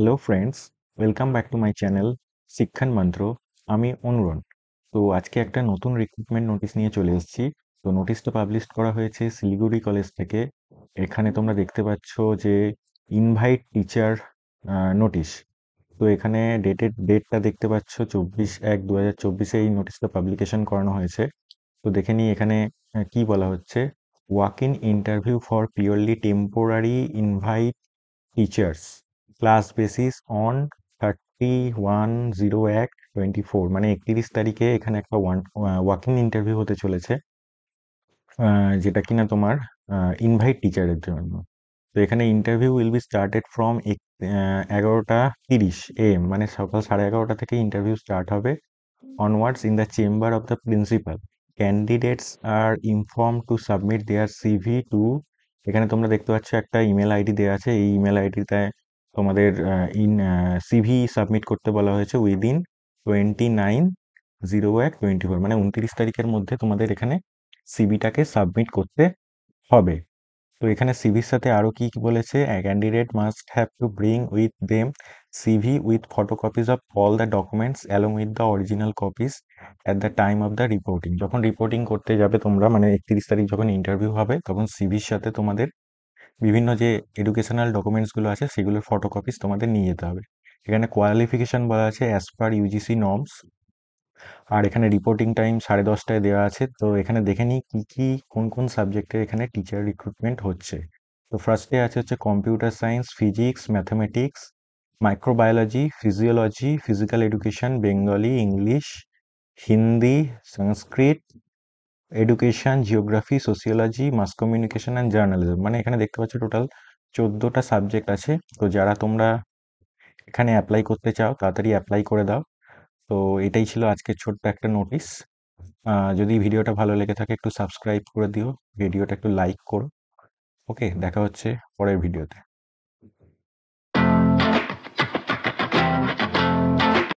hello friends welcome back to my channel Shikshan Mantra আমি অনুরণ তো আজকে একটা নতুন রিক্রুটমেন্ট নোটিশ নিয়ে চলে এসেছি তো নোটিশটা পাবলিশ করা হয়েছে শিলিগুড়ি কলেজ থেকে এখানে তোমরা দেখতে পাচ্ছ যে ইনভাইট টিচার নোটিশ তো এখানে ডেটের ডেটটা দেখতে পাচ্ছ চব্বিশ এক দু হাজার চব্বিশে এই নোটিশটা পাবলিকেশন করানো হয়েছে তো দেখে নিই এখানে কি বলা হচ্ছে walk in interview for purely temporary invite teachers class basis on thirty one zero এক টোয়েন্টি ফোর মানে একত্রিশ তারিখে এখানে একটা ওয়ান ওয়াকিং ইন্টারভিউ হতে চলেছে যেটা কিনা তোমার ইনভাইট টিচারের জন্য তো এখানে interview will be started from এগারোটা তিরিশ এম মানে সকাল সাড়ে এগারোটা থেকে ইন্টারভিউ স্টার্ট হবে onwards in the chamber of the principal candidates are inform to submit their CV to এখানে তোমরা দেখতে পাচ্ছ একটা ইমেল আইডি দেওয়া আছে এই ইমেল আইডিতে তোমাদের ইন সিভি সাবমিট করতে বলা হয়েছে উইদিন টোয়েন্টি নাইন জিরো এক টোয়েন্টি ফোর মানে উনত্রিশ তারিখের মধ্যে তোমাদের এখানে সিভিটাকে সাবমিট করতে হবে তো এখানে সিভির সাথে আরও কী বলেছে candidate must have to bring with them CV with photocopies of all the documents along with the original copies at the time of the reporting যখন রিপোর্টিং করতে যাবে তোমরা মানে একত্রিশ তারিখ যখন ইন্টারভিউ হবে তখন সিভির সাথে তোমাদের বিভিন্ন যে এডুকেশনাল ডকুমেন্টসগুলো আছে সেগুলোর ফটোকপিস তোমাদের নিয়ে যেতে হবে এখানে কোয়ালিফিকেশান বলা আছে অ্যাজ পার ইউজিসি নর্মস আর এখানে রিপোর্টিং টাইম সাড়ে দশটায় দেওয়া আছে তো এখানে দেখে নিই কী কী কোন কোন সাবজেক্টের এখানে টিচার রিক্রুটমেন্ট হচ্ছে তো ফার্স্টে আছে হচ্ছে computer science physics mathematics microbiology physiology physical education Bengali English Hindi Sanskrit education geography sociology mass communication and journalism মানে এখানে দেখতে পাচ্ছ টোটাল চোদ্দোটা সাবজেক্ট আছে তো যারা তোমরা এখানে অ্যাপ্লাই করতে চাও তাড়াতাড়ি অ্যাপ্লাই করে দাও তো এটাই ছিল আজকের ছোট্ট একটা নোটিস যদি ভিডিওটা ভালো লেগে থাকে একটু সাবস্ক্রাইব করে দিও ভিডিওটা একটু লাইক করো ওকে দেখা হচ্ছে পরের ভিডিওতে